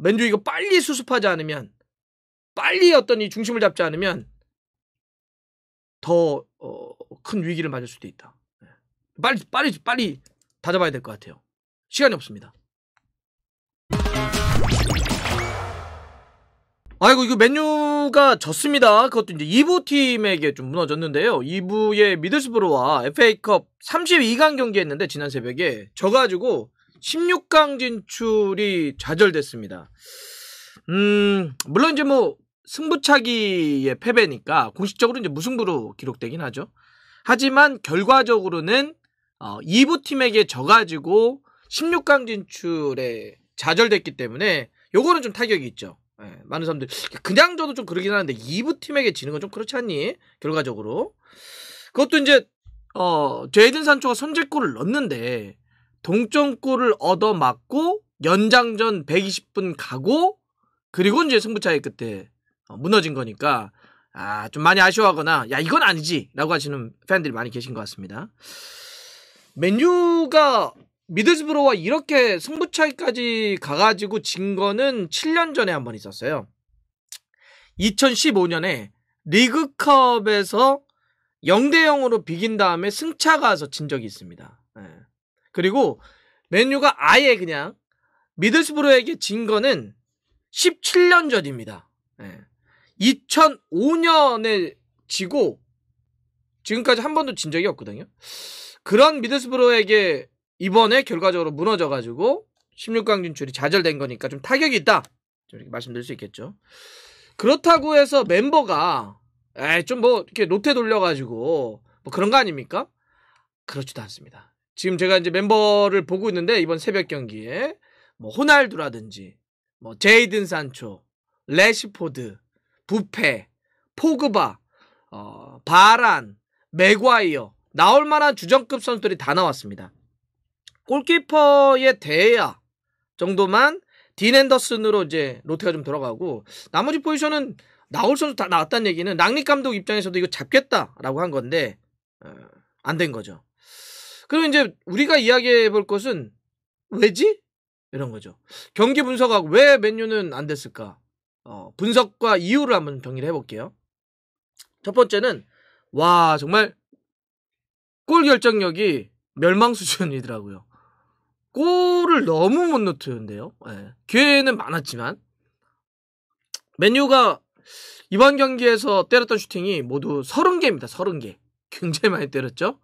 맨유이가 빨리 수습하지 않으면 빨리 어떤 이 중심을 잡지 않으면 더큰 어, 위기를 맞을 수도 있다. 예. 빨리 빨리 빨리 다잡아야 될 것 같아요. 시간이 없습니다. 아이고 이거 맨유가 졌습니다. 그것도 이제 2부 팀에게 좀 무너졌는데요. 2부의 미들스브로와 FA컵 32강 경기했는데 지난 새벽에 져가지고 16강 진출이 좌절됐습니다. 음, 물론 이제 뭐 승부차기의 패배니까 공식적으로 이제 무승부로 기록되긴 하죠. 하지만 결과적으로는 어, 2부 팀에게 져가지고 16강 진출에 좌절됐기 때문에 요거는 좀 타격이 있죠. 네, 많은 사람들 그냥 저도 좀 그러긴 하는데 2부 팀에게 지는 건 좀 그렇지 않니? 결과적으로 그것도 이제 어 제이든 산초가 선제골을 넣는데 동점골을 얻어 맞고 연장전 120분 가고 그리고 이제 승부차이 끝에 어, 무너진 거니까 아, 좀 많이 아쉬워하거나 야, 이건 아니지 라고 하시는 팬들이 많이 계신 것 같습니다. 맨유가 미드스브로와 이렇게 승부차이까지 가가지고 진 거는 7년 전에 한 번 있었어요. 2015년에 리그컵에서 0대 0으로 비긴 다음에 승차 가서 진 적이 있습니다. 예. 그리고 맨유가 아예 그냥 미들스브로에게 진 거는 17년 전입니다. 2005년에 예. 지고 지금까지 한 번도 진 적이 없거든요. 그런 미드스브로에게 이번에 결과적으로 무너져가지고 16강 진출이 좌절된 거니까 좀 타격이 있다. 좀 이렇게 말씀드릴 수 있겠죠. 그렇다고 해서 멤버가 좀 뭐 이렇게 노태 돌려가지고 뭐 그런 거 아닙니까? 그렇지도 않습니다. 지금 제가 이제 멤버를 보고 있는데 이번 새벽 경기에 뭐 호날두라든지 뭐 제이든 산초, 레시포드, 부페, 포그바, 어, 바란, 맥과이어 나올 만한 주전급 선수들이 다 나왔습니다. 골키퍼의 대야 정도만 디넨더슨으로 이제 로테가 좀 들어가고 나머지 포지션은 나올 선수 다 나왔다는 얘기는 낭립 감독 입장에서도 이거 잡겠다라고 한 건데 어, 안 된 거죠. 그리고 이제 우리가 이야기해 볼 것은 왜지? 이런 거죠. 경기 분석학 왜 맨유는 안 됐을까? 어, 분석과 이유를 한번 정리를 해볼게요. 첫 번째는 와 정말 골 결정력이 멸망 수준이더라고요. 골을 너무 못 넣었는데요. 네. 예, 기회는 많았지만 맨유가 이번 경기에서 때렸던 슈팅이 모두 30개입니다. 30개. 굉장히 많이 때렸죠.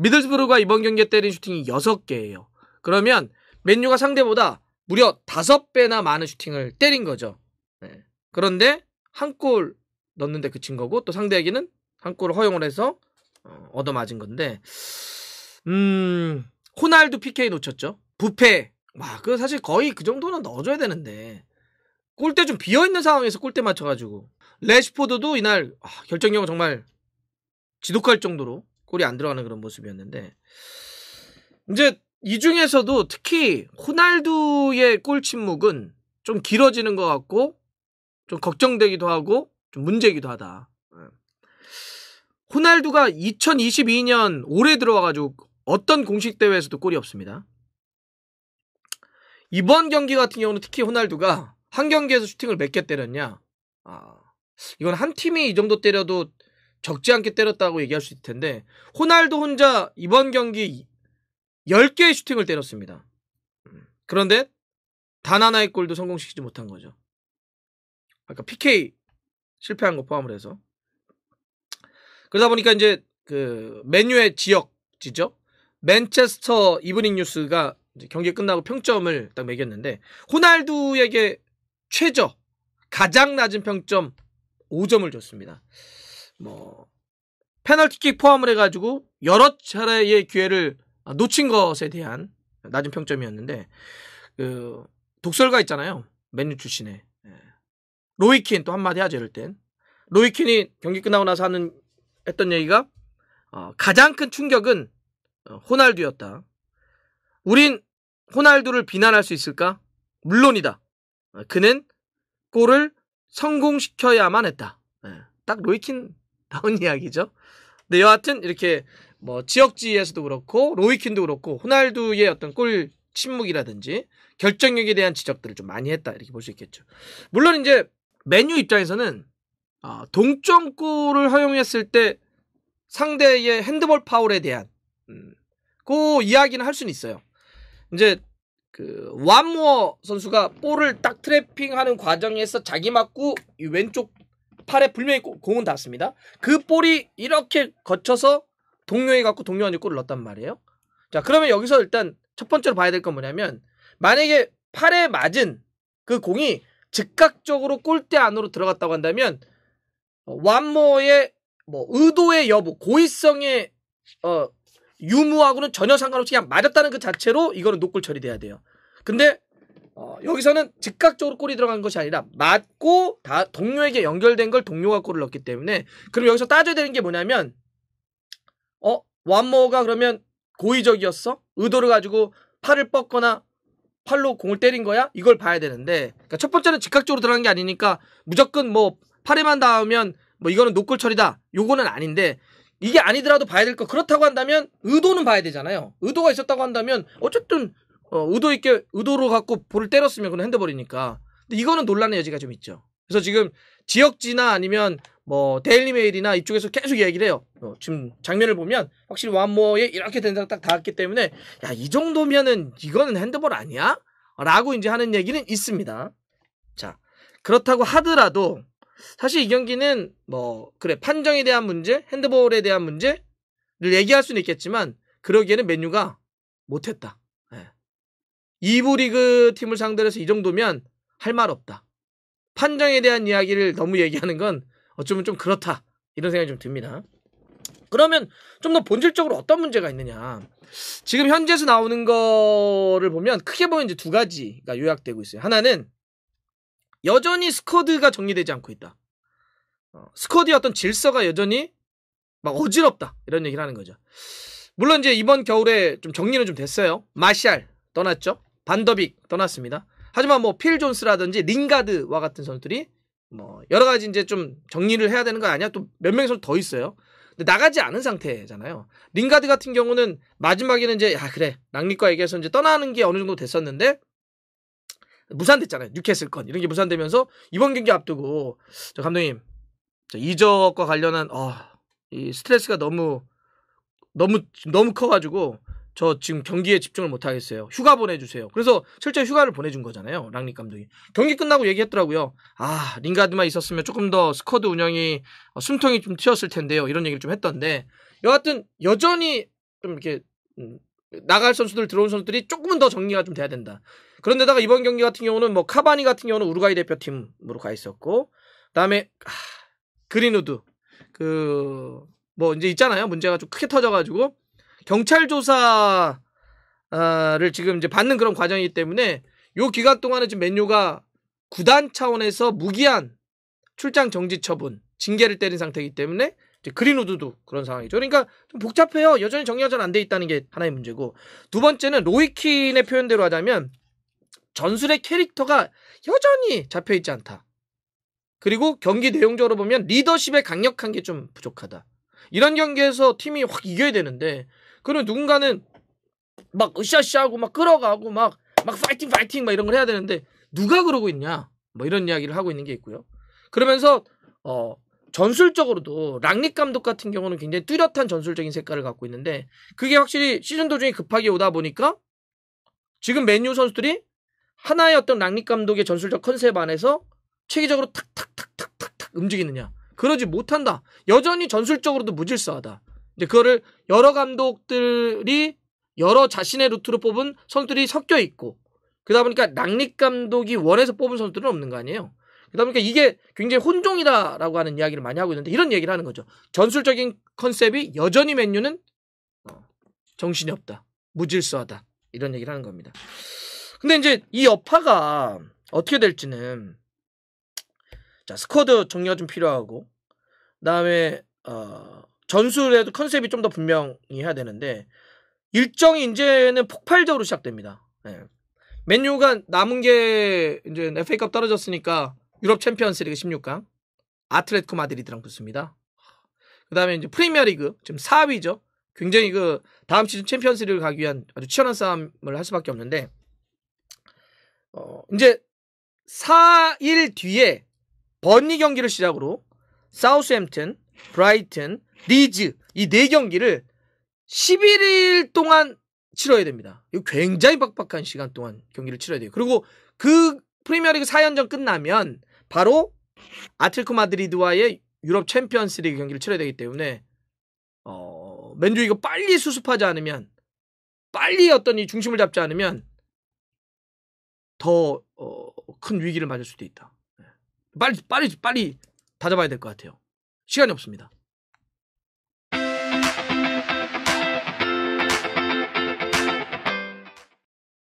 미들스부르가 이번 경기에 때린 슈팅이 6개예요. 그러면 맨유가 상대보다 무려 5배나 많은 슈팅을 때린 거죠. 네. 그런데 한 골 넣는데 그친 거고 또 상대에게는 한 골을 허용을 해서 어, 얻어맞은 건데 음 호날두 PK 놓쳤죠. 부패. 와, 그 사실 거의 그 정도는 넣어줘야 되는데. 골대 좀 비어있는 상황에서 골대 맞춰가지고. 레시포드도 이날 아, 결정력은 정말 지독할 정도로 골이 안 들어가는 그런 모습이었는데 이제 이 중에서도 특히 호날두의 골 침묵은 좀 길어지는 것 같고 좀 걱정되기도 하고 좀문제기도 하다. 예. 호날두가 2022년 올해 들어와가지고 어떤 공식 대회에서도 골이 없습니다. 이번 경기 같은 경우는 특히 호날두가 한 경기에서 슈팅을 몇 개 때렸냐? 아, 이건 한 팀이 이 정도 때려도 적지 않게 때렸다고 얘기할 수 있을 텐데 호날두 혼자 이번 경기 10개의 슈팅을 때렸습니다. 음, 그런데 단 하나의 골도 성공시키지 못한 거죠. 아까 PK 실패한 거 포함을 해서 그러다 보니까 이제 그 메뉴의 지역지죠. 맨체스터 이브닝 뉴스가 경기 끝나고 평점을 딱 매겼는데 호날두에게 최저 가장 낮은 평점 5점을 줬습니다. 뭐 페널티킥 포함을 해가지고 여러 차례의 기회를 놓친 것에 대한 낮은 평점이었는데 그 독설가 있잖아요 맨유 출신의 예. 로이킨 또 한마디 하죠 이럴 땐 로이킨이 경기 끝나고 나서 하는 했던 얘기가 어, 가장 큰 충격은 어, 호날두였다 우린 호날두를 비난할 수 있을까 물론이다 그는 골을 성공시켜야만 했다 예. 딱 로이킨 다운 이야기죠. 근데 여하튼 이렇게 뭐 지역지에서도 그렇고 로이킨도 그렇고 호날두의 어떤 골 침묵이라든지 결정력에 대한 지적들을 좀 많이 했다 이렇게 볼 수 있겠죠. 물론 이제 메뉴 입장에서는 어, 동점골을 허용했을 때 상대의 핸드볼 파울에 대한 음, 그 이야기는 할 수는 있어요. 이제 그 완무어 선수가 볼을 딱 트래핑하는 과정에서 자기 맞고 왼쪽 팔에 분명히 공은 닿습니다. 았그 볼이 이렇게 거쳐서 동료에 갖고 동료한테 골을 넣었단 말이에요. 자, 그러면 여기서 일단 첫 번째로 봐야 될 건 뭐냐면 만약에 팔에 맞은 그 공이 즉각적으로 골대 안으로 들어갔다고 한다면 어, 완모의 뭐 의도의 여부, 고의성의 어, 유무하고는 전혀 상관없이 그냥 맞았다는 그 자체로 이거는 노골 처리돼야 돼요. 근데 어, 여기서는 즉각적으로 골이 들어간 것이 아니라 맞고 다 동료에게 연결된 걸 동료가 골을 넣기 었 때문에 그럼 여기서 따져야 되는 게 뭐냐면 어 완모가 그러면 고의적이었어? 의도를 가지고 팔을 뻗거나 팔로 공을 때린 거야? 이걸 봐야 되는데 그러니까 첫 번째는 즉각적으로 들어간 게 아니니까 무조건 뭐 팔에만 닿으면 뭐 이거는 노골 처리다 요거는 아닌데 이게 아니더라도 봐야 될 거 그렇다고 한다면 의도는 봐야 되잖아요 의도가 있었다고 한다면 어쨌든 어, 의도 있게 의도로 갖고 볼을 때렸으면 그건 핸드볼이니까. 근데 이거는 논란의 여지가 좀 있죠. 그래서 지금 지역지나 아니면 뭐 데일리 메일이나 이쪽에서 계속 얘기를 해요. 어, 지금 장면을 보면 확실히 완모에 이렇게 된장 딱 닿았기 때문에 야이 정도면은 이거는 핸드볼 아니야? 라고 이제 하는 얘기는 있습니다. 자 그렇다고 하더라도 사실 이 경기는 뭐 그래 판정에 대한 문제, 핸드볼에 대한 문제를 얘기할 수는 있겠지만 그러기에는 메뉴가 못했다. 2부 리그 팀을 상대로 해서 이 정도면 할 말 없다. 판정에 대한 이야기를 너무 얘기하는 건 어쩌면 좀 그렇다. 이런 생각이 좀 듭니다. 그러면 좀 더 본질적으로 어떤 문제가 있느냐. 지금 현재에서 나오는 거를 보면 크게 보면 이제 두 가지가 요약되고 있어요. 하나는 여전히 스쿼드가 정리되지 않고 있다. 어, 스쿼드의 어떤 질서가 여전히 막 어지럽다. 이런 얘기를 하는 거죠. 물론 이제 이번 겨울에 좀 정리는 좀 됐어요. 마샬 떠났죠. 반더빅 떠났습니다. 하지만 뭐필 존스라든지 링가드와 같은 선수들이 뭐 여러 가지 이제 좀 정리를 해야 되는 거 아니야? 또 몇 명이 선수 더 있어요. 근데 나가지 않은 상태잖아요. 링가드 같은 경우는 마지막에는 이제 아 그래 랑리과 얘기해서 이제 떠나는 게 어느 정도 됐었는데 무산됐잖아요. 뉴캐슬 건 이런 게 무산되면서 이번 경기 앞두고 저 감독님 저 이적과 관련한 어, 이 스트레스가 너무 너무 너무 커가지고 저 지금 경기에 집중을 못 하겠어요. 휴가 보내주세요. 그래서 실제 휴가를 보내준 거잖아요. 랑릭 감독이. 경기 끝나고 얘기했더라고요. 아, 링가드만 있었으면 조금 더 스쿼드 운영이 어, 숨통이 좀 튀었을 텐데요. 이런 얘기를 좀 했던데 여하튼 여전히 좀 이렇게 음, 나갈 선수들 들어온 선수들이 조금은 더 정리가 좀 돼야 된다. 그런데다가 이번 경기 같은 경우는 뭐 카바니 같은 경우는 우루과이 대표팀으로 가 있었고 그다음에 아, 그린우드 그 뭐 이제 있잖아요 문제가 좀 크게 터져가지고 경찰 조사를 지금 이제 받는 그런 과정이기 때문에 요 기간 동안에 지금 맨유가 구단 차원에서 무기한 출장 정지 처분 징계를 때린 상태이기 때문에 그린우드도 그런 상황이죠. 그러니까 좀 복잡해요. 여전히 정리가 잘 안 돼 있다는 게 하나의 문제고 두 번째는 로이킨의 표현대로 하자면 전술의 캐릭터가 여전히 잡혀 있지 않다. 그리고 경기 내용적으로 보면 리더십에 강력한 게 좀 부족하다. 이런 경기에서 팀이 확 이겨야 되는데 그리고 누군가는 막 으쌰으쌰하고 막 끌어가고 막 막 파이팅 파이팅 막 이런 걸 해야 되는데 누가 그러고 있냐 뭐 이런 이야기를 하고 있는 게 있고요. 그러면서 어 전술적으로도 락릭 감독 같은 경우는 굉장히 뚜렷한 전술적인 색깔을 갖고 있는데 그게 확실히 시즌 도중에 급하게 오다 보니까 지금 맨유 선수들이 하나의 어떤 락릭 감독의 전술적 컨셉 안에서 체계적으로 탁탁탁탁탁탁 움직이느냐 그러지 못한다. 여전히 전술적으로도 무질서하다. 근데 그거를 여러 감독들이 여러 자신의 루트로 뽑은 선수들이 섞여 있고 그러다 보니까 낙립 감독이 원해서 뽑은 선수들은 없는 거 아니에요. 그러다 보니까 이게 굉장히 혼종이다라고 하는 이야기를 많이 하고 있는데 이런 얘기를 하는 거죠. 전술적인 컨셉이 여전히 맨유는 어, 정신이 없다. 무질서하다. 이런 얘기를 하는 겁니다. 근데 이제 이 여파가 어떻게 될지는 자 스쿼드 정리가 좀 필요하고 그다음에 어 전술에도 컨셉이 좀 더 분명히 해야 되는데 일정이 이제는 폭발적으로 시작됩니다. 네. 예. 맨유가 남은 게 이제 FA컵 떨어졌으니까 유럽 챔피언스리그 16강 아틀레티코 마드리드랑 붙습니다. 그다음에 이제 프리미어리그 지금 4위죠. 굉장히 그 다음 시즌 챔피언스리그 가기 위한 아주 치열한 싸움을 할 수밖에 없는데 어 이제 4일 뒤에 번니 경기를 시작으로 사우스햄튼, 브라이튼, 리즈 이 네 경기를 11일 동안 치러야 됩니다. 이거 굉장히 빡빡한 시간 동안 경기를 치러야 돼요. 그리고 그 프리미어리그 4연전 끝나면 바로 아틀코 마드리드와의 유럽 챔피언스리그 경기를 치러야 되기 때문에 어, 맨유 이거 빨리 수습하지 않으면 빨리 어떤 이 중심을 잡지 않으면 더큰 어, 위기를 맞을 수도 있다. 예. 빨리 빨리 빨리 다잡아야 될 것 같아요. 시간이 없습니다.